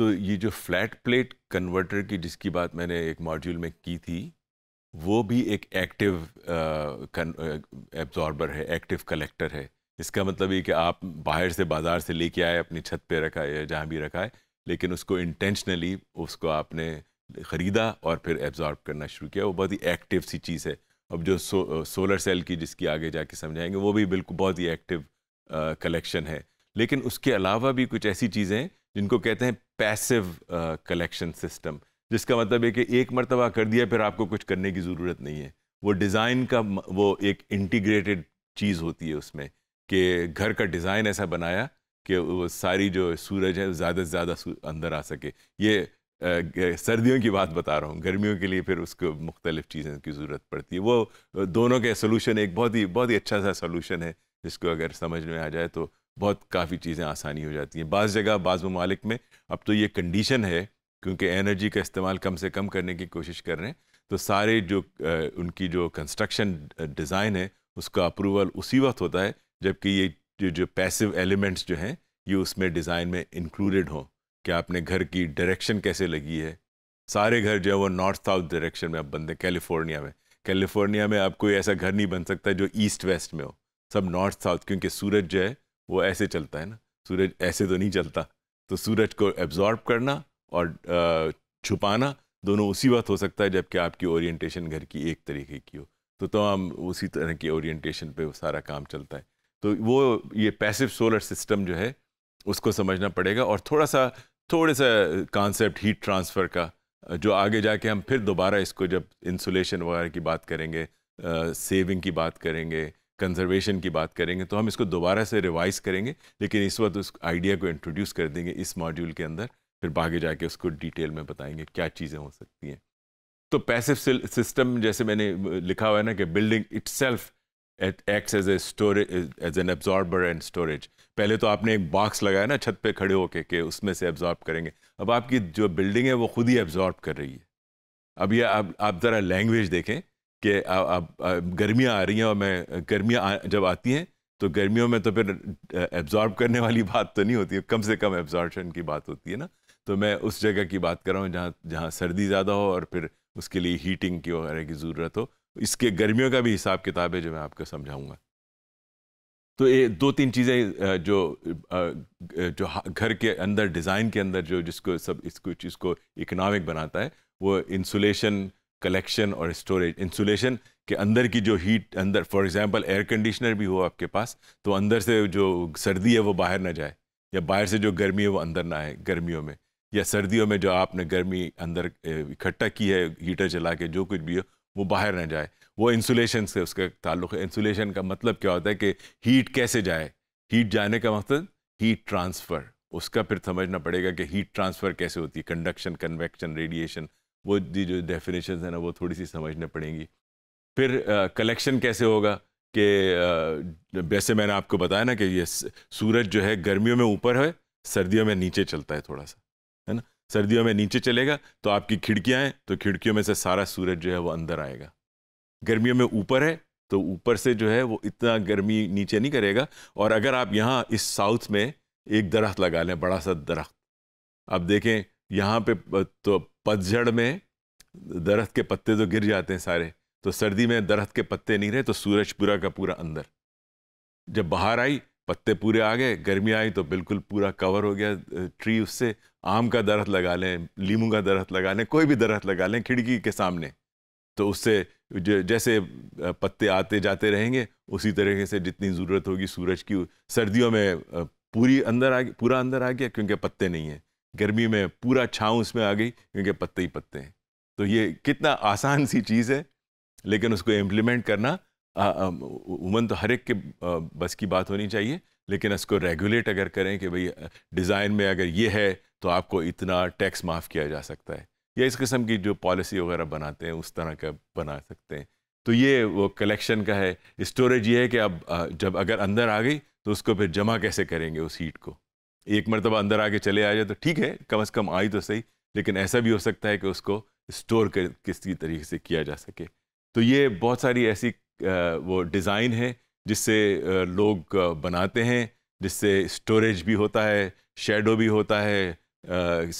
तो ये जो फ्लैट प्लेट कन्वर्टर की जिसकी बात मैंने एक मॉड्यूल में की थी वो भी एक एक्टिव एब्जॉर्बर है एक्टिव कलेक्टर है इसका मतलब ये कि आप बाहर से बाजार से लेके आए अपनी छत पे रखा है या जहाँ भी रखा है लेकिन उसको इंटेंशनली उसको आपने ख़रीदा और फिर एब्जॉर्ब करना शुरू किया वो बहुत ही एक्टिव सी चीज़ है अब जो सो, सोलर सेल की जिसकी आगे जाके समझाएंगे वो भी बिल्कुल बहुत ही एक्टिव कलेक्शन है लेकिन उसके अलावा भी कुछ ऐसी चीज़ें जिनको कहते हैं पैसिव कलेक्शन सिस्टम जिसका मतलब है कि एक मरतबा कर दिया फिर आपको कुछ करने की ज़रूरत नहीं है वो डिज़ाइन का वो एक इंटीग्रेटेड चीज़ होती है उसमें कि घर का डिज़ाइन ऐसा बनाया कि वो सारी जो सूरज है ज़्यादा से ज़्यादा अंदर आ सके ये uh, सर्दियों की बात बता रहा हूँ गर्मियों के लिए फिर उसको मुख्तलिफ चीज़ों की ज़रूरत पड़ती है वो दोनों के सोलूशन एक बहुत ही बहुत ही अच्छा सा सोलूशन है जिसको अगर समझ में आ जाए तो बहुत काफ़ी चीज़ें आसानी हो जाती हैं बाज़ जगह बाज़ ममालिक में अब तो ये कंडीशन है क्योंकि एनर्जी का इस्तेमाल कम से कम करने की कोशिश कर रहे हैं तो सारे जो उनकी जो कंस्ट्रक्शन डिज़ाइन है उसका अप्रूवल उसी वक्त होता है जबकि ये जो जो पैसिव एलिमेंट्स जो हैं ये उसमें डिज़ाइन में इंक्लूडेड हों कि आपने घर की डायरेक्शन कैसे लगी है सारे घर जो है वो नॉर्थ साउथ डायरेक्शन में आप बनते हैं कैलिफोर्निया में कैलिफोर्निया में आप कोई ऐसा घर नहीं बन सकता जो ईस्ट वेस्ट में हो सब नॉर्थ साउथ क्योंकि सूरज जो है वो ऐसे चलता है ना सूरज ऐसे तो नहीं चलता तो सूरज को एब्जॉर्ब करना और छुपाना दोनों उसी वक्त हो सकता है जबकि आपकी ओरिएंटेशन घर की एक तरीके की हो तो तमाम तो उसी तरह की ओरिएंटेशन पे वो सारा काम चलता है तो वो ये पैसिव सोलर सिस्टम जो है उसको समझना पड़ेगा और थोड़ा सा थोड़े सा कॉन्सेप्ट हीट ट्रांसफ़र का जो आगे जाके हम फिर दोबारा इसको जब इंसुलेशन वगैरह की बात करेंगे सेविंग की बात करेंगे कंजर्वेशन की बात करेंगे तो हम इसको दोबारा से रिवाइज करेंगे लेकिन इस वक्त उस आइडिया को इंट्रोड्यूस कर देंगे इस मॉड्यूल के अंदर फिर भागे जाके उसको डिटेल में बताएंगे क्या चीज़ें हो सकती हैं तो पैसिव सिस्टम जैसे मैंने लिखा हुआ है ना कि building self act as a storage as an absorber and storage पहले तो आपने एक बॉक्स लगाया ना छत पे खड़े होके कि उसमें से एब्जॉर्ब करेंगे अब आपकी जो बिल्डिंग है वो खुद ही एब्जॉर्ब कर रही है अब ये आप आप ज़रा लैंग्वेज देखें कि गर्मियाँ आ रही हैं और मैं गर्मियाँ जब आती हैं तो गर्मियों में तो फिर एब्जॉर्ब करने वाली बात तो नहीं होती है कम से कम एब्जॉर्बशन की बात होती है ना तो मैं उस जगह की बात कर रहा हूँ जहाँ जहाँ सर्दी ज़्यादा हो और फिर उसके लिए हीटिंग की वगैरह की ज़रूरत हो इसके गर्मियों का भी हिसाब किताब है जो मैं आपको समझाऊँगा तो ये दो तीन चीज़ें जो जो घर के अंदर डिज़ाइन के अंदर जो जिसको सब इसको चीज़ को इकनॉमिक बनाता है वो इंसुलेशन कलेक्शन और स्टोरेज इंसुलेशन के अंदर की जो हीट अंदर फॉर एग्जांपल एयर कंडीशनर भी हो आपके पास तो अंदर से जो सर्दी है वो बाहर ना जाए या बाहर से जो गर्मी है वो अंदर ना आए गर्मियों में या सर्दियों में जो आपने गर्मी अंदर इकट्ठा की है हीटर चला के जो कुछ भी हो वो बाहर ना जाए वो इंसुलेशन से उसका ताल्लुक है इंसुलेशन का मतलब क्या होता है कि हीट कैसे जाए हीट जाने का मकसद हीट ट्रांसफ़र उसका फिर समझना पड़ेगा कि हीट ट्रांसफ़र कैसे होती है कंडक्शन कन्वेक्शन रेडिएशन वो जी जो डेफिनेशन है ना वो थोड़ी सी समझने पड़ेंगी फिर कलेक्शन कैसे होगा कि वैसे मैंने आपको बताया ना कि ये सूरज जो है गर्मियों में ऊपर है सर्दियों में नीचे चलता है थोड़ा सा है ना सर्दियों में नीचे चलेगा तो आपकी खिड़कियाँ हैं तो खिड़कियों में से सारा सूरज जो है वो अंदर आएगा गर्मियों में ऊपर है तो ऊपर से जो है वो इतना गर्मी नीचे नहीं करेगा और अगर आप यहाँ इस साउथ में एक दरख्त लगा लें बड़ा सा दरख्त आप देखें यहाँ पे तो पतझड़ में दरख्त के पत्ते तो गिर जाते हैं सारे तो सर्दी में दरख्त के पत्ते नहीं रहे तो सूरज पूरा का पूरा अंदर जब बाहर आई पत्ते पूरे आ गए गर्मी आई तो बिल्कुल पूरा कवर हो गया ट्री उससे आम का दरख्त लगा लें लीमू का दरख्त लगा लें कोई भी दरख्त लगा लें खिड़की के सामने तो उससे जैसे पत्ते आते जाते रहेंगे उसी तरीके से जितनी ज़रूरत होगी सूरज की सर्दियों में पूरी अंदर आ पूरा अंदर आ गया क्योंकि पत्ते नहीं हैं गर्मी में पूरा छाँव उसमें आ गई क्योंकि पत्ते ही पत्ते हैं तो ये कितना आसान सी चीज़ है लेकिन उसको इम्प्लीमेंट करना उमन तो हर एक के बस की बात होनी चाहिए लेकिन उसको रेगुलेट अगर करें कि भाई डिज़ाइन में अगर ये है तो आपको इतना टैक्स माफ़ किया जा सकता है या इस किस्म की जो पॉलिसी वगैरह बनाते हैं उस तरह का बना सकते हैं तो ये वो कलेक्शन का है स्टोरेज ये है कि अब जब अगर अंदर आ गई तो उसको फिर जमा कैसे करेंगे उस हीट को एक मरतबा अंदर आके चले आ जाए तो ठीक है कम अज़ कम आई तो सही लेकिन ऐसा भी हो सकता है कि उसको स्टोर कर किसी तरीके से किया जा सके तो ये बहुत सारी ऐसी वो डिज़ाइन है जिससे लोग बनाते हैं जिससे स्टोरेज भी होता है शेडो भी होता है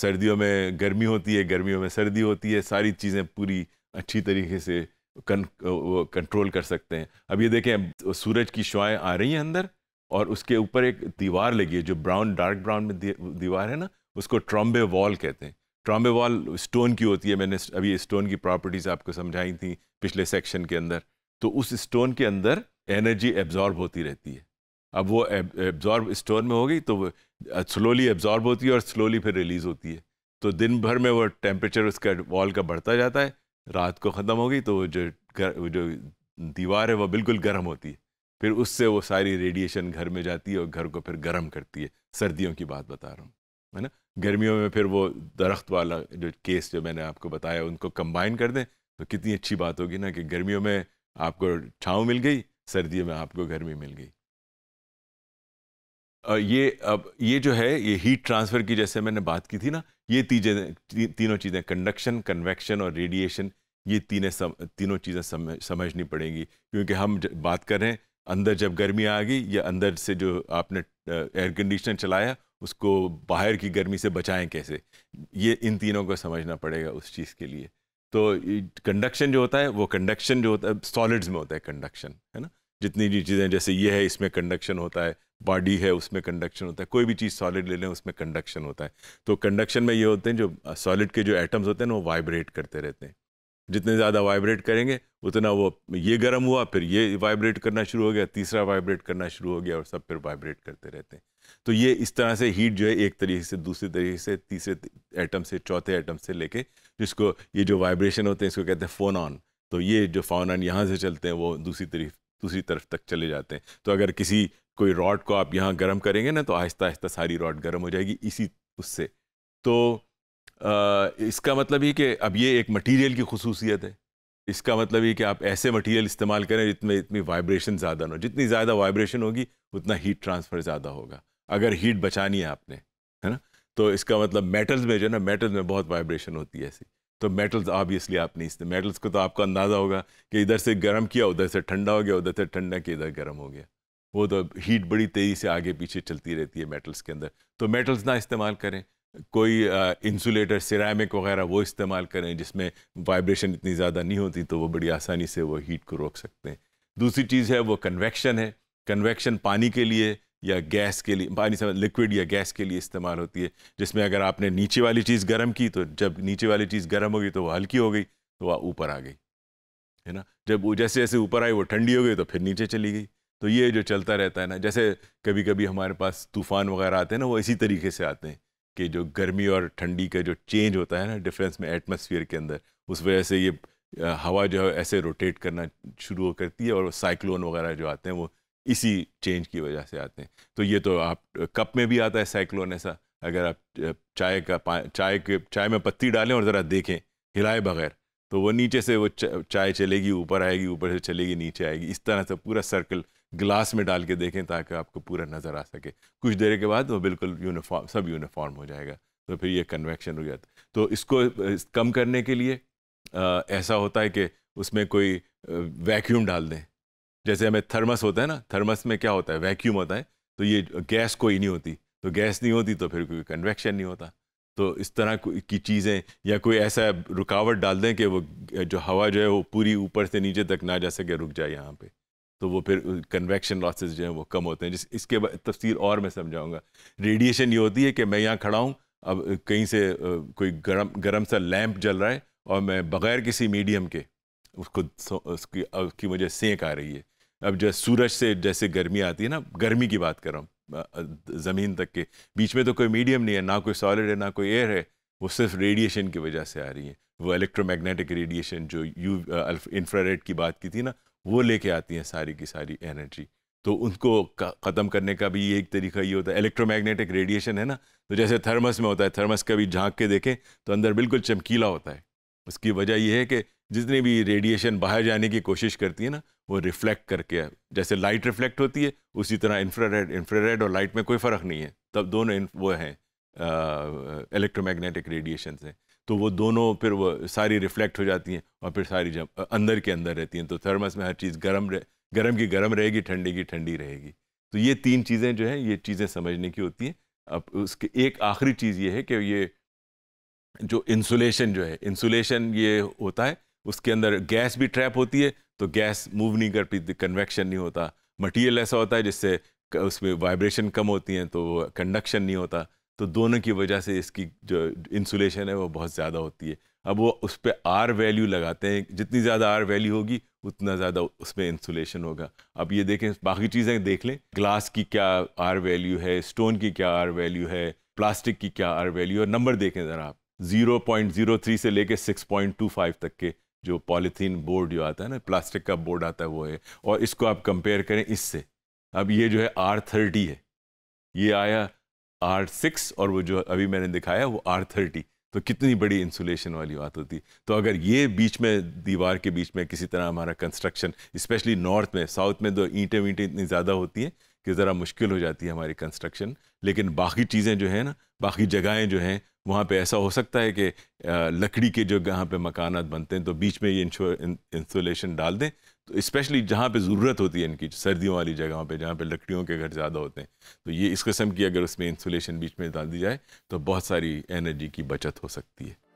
सर्दियों में गर्मी होती है गर्मियों में सर्दी होती है सारी चीज़ें पूरी अच्छी तरीके से कं, कंट्रोल कर सकते हैं अब ये देखें सूरज की शुआएँ आ रही हैं अंदर और उसके ऊपर एक दीवार लगी है जो ब्राउन डार्क ब्राउन में दीवार है ना उसको ट्रॉम्बे वॉल कहते हैं ट्रॉम्बे वॉल स्टोन की होती है मैंने अभी स्टोन की प्रॉपर्टीज़ आपको समझाई थी पिछले सेक्शन के अंदर तो उस स्टोन के अंदर एनर्जी एब्जॉर्ब होती रहती है अब वो एब्जॉर्ब स्टोन में हो गई तो स्लोली एब्जॉर्ब होती है और स्लोली फिर रिलीज़ होती है तो दिन भर में वो टेम्परेचर उसका वॉल का बढ़ता जाता है रात को ख़त्म हो गई तो जो जो दीवार है वो बिल्कुल गर्म होती है फिर उससे वो सारी रेडिएशन घर में जाती है और घर को फिर गर्म करती है सर्दियों की बात बता रहा हूँ है ना गर्मियों में फिर वो दरख्त वाला जो केस जो मैंने आपको बताया उनको कंबाइन कर दें तो कितनी अच्छी बात होगी ना कि गर्मियों में आपको छाँव मिल गई सर्दियों में आपको गर्मी मिल गई ये अब ये जो है ये हीट ट्रांसफ़र की जैसे मैंने बात की थी ना ये तीजें ती, तीनों चीज़ें कंडक्शन कन्वेक्शन और रेडिएशन ये तीनों तीनों चीज़ें समझ समझनी पड़ेंगी क्योंकि हम बात कर रहे हैं अंदर जब गर्मी आ गई या अंदर से जो आपने एयर कंडीशनर चलाया उसको बाहर की गर्मी से बचाएं कैसे ये इन तीनों को समझना पड़ेगा उस चीज़ के लिए तो कंडक्शन जो होता है वो कंडक्शन जो होता है सॉलिड्स में होता है कंडक्शन है ना जितनी भी चीज़ें जैसे ये है इसमें कंडक्शन होता है बॉडी है उसमें कंडक्शन होता है कोई भी चीज़ सॉलिड ले लें उसमें कंडक्शन होता है तो कंडक्शन में ये होते हैं जो सॉलिड के जो एटम्स होते हैं ना वो वाइब्रेट करते रहते हैं जितने ज़्यादा वाइब्रेट करेंगे उतना वो ये गर्म हुआ फिर ये वाइब्रेट करना शुरू हो गया तीसरा वाइब्रेट करना शुरू हो गया और सब फिर वाइब्रेट करते रहते हैं तो ये इस तरह से हीट जो है एक तरीके से दूसरे तरीके से तीसरे एटम से चौथे एटम से लेके जिसको ये जो वाइब्रेशन होते हैं इसको कहते हैं फ़ोन ऑन तो ये जो ऑन यहाँ से चलते हैं वो दूसरी तरफ दूसरी तरफ तक चले जाते हैं तो अगर किसी कोई रॉड को आप यहाँ गर्म करेंगे ना तो आहिस्ता आहिस्ता सारी रॉड गर्म हो जाएगी इसी उससे तो इसका मतलब ये कि अब ये एक मटेरियल की खसूसियत है इसका मतलब ये कि आप ऐसे मटेरियल इस्तेमाल करें जितने इतनी वाइब्रेशन ज़्यादा ना हो जितनी ज़्यादा वाइब्रेशन होगी उतना हीट ट्रांसफ़र ज़्यादा होगा अगर हीट बचानी है आपने है ना तो इसका मतलब मेटल्स में जो है ना मेटल्स में बहुत वाइब्रेशन होती है ऐसी तो मेटल्स ऑबियसली आप नहीं मेटल्स को तो आपको अंदाज़ा होगा कि इधर से गर्म किया उधर से ठंडा हो गया उधर से ठंडा किया इधर गर्म हो गया वो तो हीट बड़ी तेज़ी से आगे पीछे चलती रहती है मेटल्स के अंदर तो मेटल्स ना इस्तेमाल करें कोई इंसुलेटर सिरामिक वगैरह वो इस्तेमाल करें जिसमें वाइब्रेशन इतनी ज़्यादा नहीं होती तो वो बड़ी आसानी से वो हीट को रोक सकते हैं दूसरी चीज़ है वो कन्वेक्शन है कन्वेक्शन पानी के लिए या गैस के लिए पानी से लिक्विड या गैस के लिए इस्तेमाल होती है जिसमें अगर आपने नीचे वाली चीज़ गर्म की तो जब नीचे वाली चीज़ गर्म होगी तो वह हल्की हो गई तो वह ऊपर आ गई है ना जब वो जैसे जैसे ऊपर आई वो ठंडी हो गई तो फिर नीचे चली गई तो ये जो चलता रहता है ना जैसे कभी कभी हमारे पास तूफ़ान वगैरह आते हैं ना वो इसी तरीके से आते हैं कि जो गर्मी और ठंडी का जो चेंज होता है ना डिफरेंस में एटमोसफियर के अंदर उस वजह से ये हवा जो है ऐसे रोटेट करना शुरू हो करती है और साइक्लोन वगैरह जो आते हैं वो इसी चेंज की वजह से आते हैं तो ये तो आप कप में भी आता है साइक्लोन ऐसा अगर आप चाय का चाय के चाय में पत्ती डालें और ज़रा देखें हिलाए बगैर तो वो नीचे से वो चाय चलेगी ऊपर आएगी ऊपर से चलेगी नीचे आएगी इस तरह से पूरा सर्कल ग्लास में डाल के देखें ताकि आपको पूरा नज़र आ सके कुछ देर के बाद वो बिल्कुल यूनिफॉर्म सब यूनिफॉर्म हो जाएगा तो फिर ये कन्वेक्शन हो जाता तो इसको कम करने के लिए आ, ऐसा होता है कि उसमें कोई वैक्यूम डाल दें जैसे हमें थर्मस होता है ना थर्मस में क्या होता है वैक्यूम होता है तो ये गैस कोई नहीं होती तो गैस नहीं होती तो फिर कोई कन्वेक्शन नहीं होता तो इस तरह की चीज़ें या कोई ऐसा रुकावट डाल दें कि वो जो हवा जो है वो पूरी ऊपर से नीचे तक ना जा सके रुक जाए यहाँ पे तो वो फिर कन्वेक्शन लॉसेज जो हैं वो कम होते हैं जिस इसके तफसीर और मैं समझाऊंगा रेडिएशन ये होती है कि मैं यहाँ खड़ा हूँ अब कहीं से कोई गरम गरम सा लैंप जल रहा है और मैं बग़ैर किसी मीडियम के उसको उसकी उसकी मुझे सेंक आ रही है अब जो सूरज से जैसे गर्मी आती है ना गर्मी की बात कर रहा हूँ ज़मीन तक के बीच में तो कोई मीडियम नहीं है ना कोई सॉलिड है ना कोई एयर है वो सिर्फ रेडिएशन की वजह से आ रही है वो इलेक्ट्रोमैग्नेटिक रेडिएशन जो यू इन्फ्रारेड की बात की थी ना वो लेके आती हैं सारी की सारी एनर्जी तो उनको ख़त्म करने का भी एक तरीका ये होता है इलेक्ट्रोमैग्नेटिक रेडिएशन है ना तो जैसे थर्मस में होता है थर्मस का भी झांक के देखें तो अंदर बिल्कुल चमकीला होता है उसकी वजह यह है कि जितनी भी रेडिएशन बाहर जाने की कोशिश करती है ना वो रिफ्लेक्ट करके जैसे लाइट रिफ्लेक्ट होती है उसी तरह इंफ्रारेड इंफ्रारेड और लाइट में कोई फ़र्क नहीं है तब दोनों वो हैं इलेक्ट्रोमैग्नेटिक रेडिएशन से तो वो दोनों फिर वो सारी रिफ्लेक्ट हो जाती हैं और फिर सारी जब अंदर के अंदर रहती हैं तो थर्मस में हर चीज़ गर्म रह गर्म की गर्म रहेगी ठंडी की ठंडी रहेगी तो ये तीन चीज़ें जो हैं ये चीज़ें समझने की होती हैं अब उसके एक आखिरी चीज़ ये है कि ये जो इंसुलेशन जो है इंसुलेशन ये होता है उसके अंदर गैस भी ट्रैप होती है तो गैस मूव नहीं करती कन्वेक्शन नहीं होता मटीरियल ऐसा होता है जिससे उसमें वाइब्रेशन कम होती हैं तो कंडक्शन नहीं होता तो दोनों की वजह से इसकी जो इंसुलेशन है वो बहुत ज़्यादा होती है अब वो उस पर आर वैल्यू लगाते हैं जितनी ज़्यादा आर वैल्यू होगी उतना ज़्यादा उसमें इंसुलेशन होगा अब ये देखें बाकी चीज़ें देख लें ग्लास की क्या आर वैल्यू है स्टोन की क्या आर वैल्यू है प्लास्टिक की क्या आर वैल्यू और नंबर देखें ज़रा आप ज़ीरो पॉइंट ज़ीरो थ्री से लेकर सिक्स पॉइंट टू फाइव तक के जो पॉलीथीन बोर्ड जो आता है ना प्लास्टिक का बोर्ड आता है वो है और इसको आप कंपेयर करें इससे अब ये जो है आर थर्टी है ये आया आर सिक्स और वो जो अभी मैंने दिखाया वो आर थर्टी तो कितनी बड़ी इंसुलेशन वाली बात होती तो अगर ये बीच में दीवार के बीच में किसी तरह हमारा कंस्ट्रक्शन स्पेशली नॉर्थ में साउथ में तो ईंटें वीटें इतनी ज़्यादा होती हैं कि ज़रा मुश्किल हो जाती है हमारी कंस्ट्रक्शन लेकिन बाकी चीज़ें जो हैं ना बाकी जगहें जो हैं वहाँ पे ऐसा हो सकता है कि लकड़ी के जो जहाँ पे मकान बनते हैं तो बीच में ये इंसुलेशन डाल दें तो स्पेशली जहाँ पे ज़रूरत होती है इनकी सर्दियों वाली जगहों पे जहाँ पे लकड़ियों के घर ज़्यादा होते हैं तो ये इस किस्म की अगर उसमें इंसुलेशन बीच में डाल दी जाए तो बहुत सारी एनर्जी की बचत हो सकती है